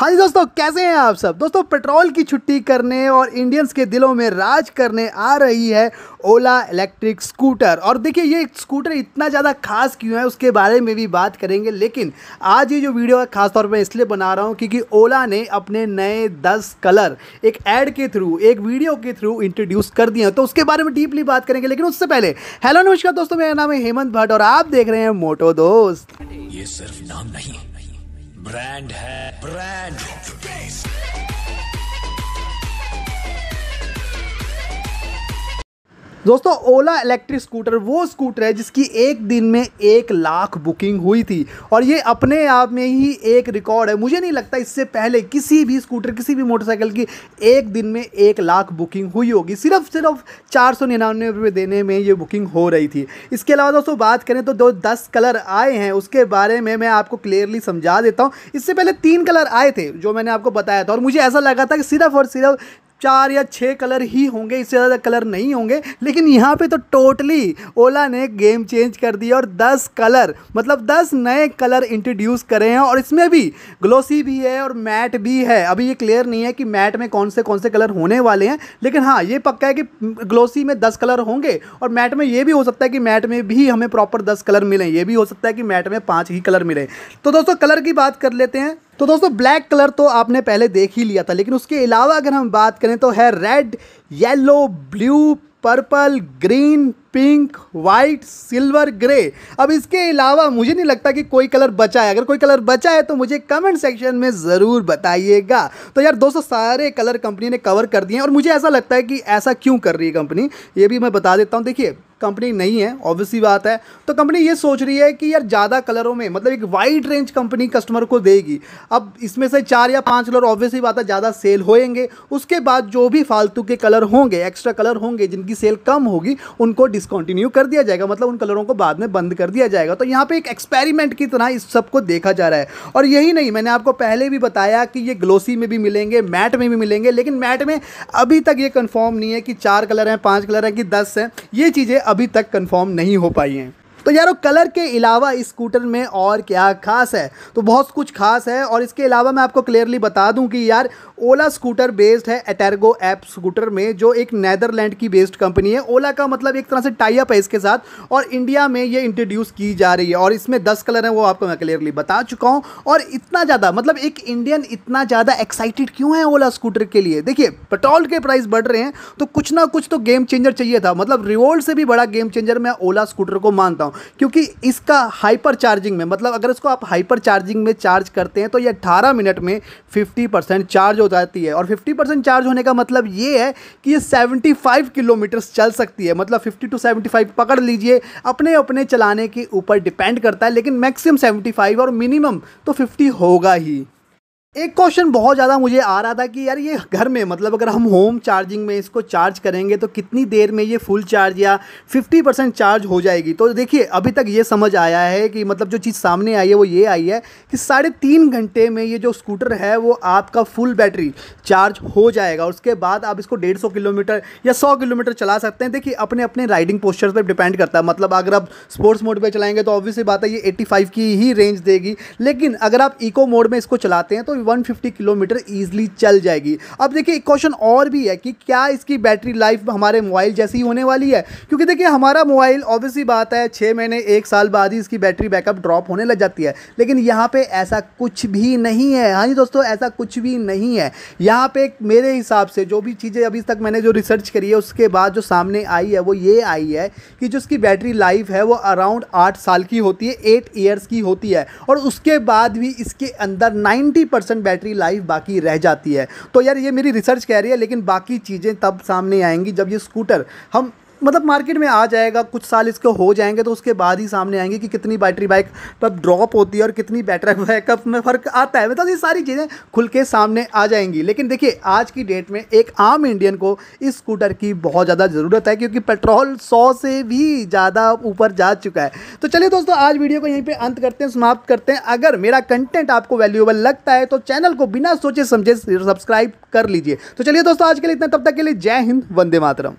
हाँ जी दोस्तों कैसे हैं आप सब दोस्तों पेट्रोल की छुट्टी करने और इंडियंस के दिलों में राज करने आ रही है ओला इलेक्ट्रिक स्कूटर और देखिए ये स्कूटर इतना ज़्यादा खास क्यों है उसके बारे में भी बात करेंगे लेकिन आज ये जो वीडियो है खासतौर पर इसलिए बना रहा हूँ क्योंकि ओला ने अपने नए दस कलर एक ऐड के थ्रू एक वीडियो के थ्रू इंट्रोड्यूस कर दिए हैं तो उसके बारे में डीपली बात करेंगे लेकिन उससे पहले हेलो नमस्कार दोस्तों मेरा नाम है हेमंत भट्ट और आप देख रहे हैं मोटो दोस्त ये सिर्फ नाम नहीं ब्रांड है ब्रांड दोस्तों ओला इलेक्ट्रिक स्कूटर वो स्कूटर है जिसकी एक दिन में एक लाख बुकिंग हुई थी और ये अपने आप में ही एक रिकॉर्ड है मुझे नहीं लगता इससे पहले किसी भी स्कूटर किसी भी मोटरसाइकिल की एक दिन में एक लाख बुकिंग हुई होगी सिर्फ सिर्फ चार सौ निन्यानवे रुपये देने में ये बुकिंग हो रही थी इसके अलावा दोस्तों बात करें तो दो दस कलर आए हैं उसके बारे में मैं आपको क्लियरली समझा देता हूँ इससे पहले तीन कलर आए थे जो मैंने आपको बताया था और मुझे ऐसा लगा था कि सिर्फ और सिर्फ चार या छः कलर ही होंगे इससे ज़्यादा कलर नहीं होंगे लेकिन यहाँ पे तो टोटली ओला ने गेम चेंज कर दिया और 10 कलर मतलब 10 नए कलर इंट्रोड्यूस करे हैं और इसमें भी ग्लोसी भी है और मैट भी है अभी ये क्लियर नहीं है कि मैट में कौन से कौन से कलर होने वाले हैं लेकिन हाँ ये पक्का है कि ग्लोसी में दस कलर होंगे और मैट में ये भी हो सकता है कि मैट में भी हमें प्रॉपर दस कलर मिलें ये भी हो सकता है कि मैट में पाँच ही कलर मिलें तो दोस्तों कलर की बात कर लेते हैं तो दोस्तों ब्लैक कलर तो आपने पहले देख ही लिया था लेकिन उसके अलावा अगर हम बात करें तो है red yellow blue purple green pink white silver grey अब इसके अलावा मुझे नहीं लगता कि कोई कलर बचा है अगर कोई कलर बचा है तो मुझे कमेंट सेक्शन में ज़रूर बताइएगा तो यार दोस्तों सारे कलर कंपनी ने कवर कर दिए हैं और मुझे ऐसा लगता है कि ऐसा क्यों कर रही है कंपनी ये भी मैं बता देता हूँ देखिए कंपनी नहीं है ऑब्वियसली बात है तो कंपनी ये सोच रही है कि यार ज़्यादा कलरों में मतलब एक वाइड रेंज कंपनी कस्टमर को देगी अब इसमें से चार या पाँच कलर ऑब्वियसली बात है ज़्यादा सेल होएंगे उसके बाद जो भी फालतू के कलर होंगे एक्स्ट्रा कलर होंगे जिनकी सेल कम होगी उनको डिसकॉन्टिन्यू कर दिया जाएगा मतलब उन कलरों को बाद में बंद कर दिया जाएगा तो यहाँ पर एक एक्सपेरिमेंट की तरह इस सबको देखा जा रहा है और यही नहीं मैंने आपको पहले भी बताया कि ये ग्लोसी में भी मिलेंगे मैट में भी मिलेंगे लेकिन मैट में अभी तक ये कन्फर्म नहीं है कि चार कलर हैं पाँच कलर हैं कि दस हैं ये चीज़ें अभी तक कंफर्म नहीं हो पाई हैं तो यारो कलर के अलावा इस स्कूटर में और क्या खास है तो बहुत कुछ खास है और इसके अलावा मैं आपको क्लियरली बता दूं कि यार ओला स्कूटर बेस्ड है एटेरगो ऐप स्कूटर में जो एक नैदरलैंड की बेस्ड कंपनी है ओला का मतलब एक तरह से टाइप है इसके साथ और इंडिया में ये इंट्रोड्यूस की जा रही है और इसमें दस कलर हैं वो आपको मैं क्लियरली बता चुका हूँ और इतना ज़्यादा मतलब एक इंडियन इतना ज़्यादा एक्साइटेड क्यों है ओला स्कूटर के लिए देखिए पेट्रोल के प्राइस बढ़ रहे हैं तो कुछ ना कुछ तो गेम चेंजर चाहिए था मतलब रिवोल्ट से भी बड़ा गेम चेंजर मैं ओला स्कूटर को मानता हूँ हूँ क्योंकि इसका हाइपर चार्जिंग में मतलब अगर इसको आप हाइपर चार्जिंग में चार्ज करते हैं तो ये अट्ठारह मिनट में फिफ्टी परसेंट चार्ज हो जाती है और फिफ्टी परसेंट चार्ज होने का मतलब ये है कि ये सेवेंटी फाइव किलोमीटर चल सकती है मतलब फिफ्टी टू सेवेंटी फाइव पकड़ लीजिए अपने अपने चलाने के ऊपर डिपेंड करता है लेकिन मैक्सिमम सेवेंटी फाइव और मिनिमम तो फिफ्टी होगा ही एक क्वेश्चन बहुत ज़्यादा मुझे आ रहा था कि यार ये घर में मतलब अगर हम होम चार्जिंग में इसको चार्ज करेंगे तो कितनी देर में ये फुल चार्ज या 50 परसेंट चार्ज हो जाएगी तो देखिए अभी तक ये समझ आया है कि मतलब जो चीज़ सामने आई है वो ये आई है कि साढ़े तीन घंटे में ये जो स्कूटर है वो आपका फुल बैटरी चार्ज हो जाएगा उसके बाद आप इसको डेढ़ किलोमीटर या सौ किलोमीटर चला सकते हैं देखिए अपने अपने राइडिंग पोस्चर पर डिपेंड करता है मतलब अगर आप स्पोर्ट्स मोड पर चलाएंगे तो ऑब्वियसली बात है ये एट्टी की ही रेंज देगी लेकिन अगर आप इको मोड में इसको चलाते हैं तो 150 किलोमीटर ईजिली चल जाएगी अब देखिए एक क्वेश्चन और भी है कि क्या इसकी बैटरी लाइफ हमारे मोबाइल जैसी ही होने वाली है क्योंकि देखिए हमारा मोबाइल ऑब्वियसली बात है छः महीने एक साल बाद ही इसकी बैटरी बैकअप ड्रॉप होने लग जाती है लेकिन यहाँ पर ऐसा कुछ भी नहीं है हाँ जी दोस्तों ऐसा कुछ भी नहीं है यहाँ पर मेरे हिसाब से जो भी चीज़ें अभी तक मैंने जो रिसर्च करी है उसके बाद जो सामने आई है वो ये आई है कि जो उसकी बैटरी लाइफ है वो अराउंड आठ साल की होती है एट ईयर्स की होती है और उसके बाद भी इसके अंदर नाइन्टी परसेंट बैटरी लाइफ बाकी रह जाती है तो यार ये मेरी रिसर्च कह रही है लेकिन बाकी चीज़ें तब सामने आएंगी जब ये स्कूटर हम मतलब मार्केट में आ जाएगा कुछ साल इसके हो जाएंगे तो उसके बाद ही सामने आएंगे कि कितनी बैटरी बाइक पर ड्रॉप होती है और कितनी बैटरी बैकअप में फ़र्क आता है मतलब ये सारी चीज़ें खुल के सामने आ जाएंगी लेकिन देखिए आज की डेट में एक आम इंडियन को इस स्कूटर की बहुत ज़्यादा ज़रूरत है क्योंकि पेट्रोल सौ से भी ज़्यादा ऊपर जा चुका है तो चलिए दोस्तों आज वीडियो को यहीं पर अंत करते हैं समाप्त करते हैं अगर मेरा कंटेंट आपको वैल्यूएबल लगता है तो चैनल को बिना सोचे समझे सब्सक्राइब कर लीजिए तो चलिए दोस्तों आज के लिए इतना तब तक के लिए जय हिंद वंदे मातरम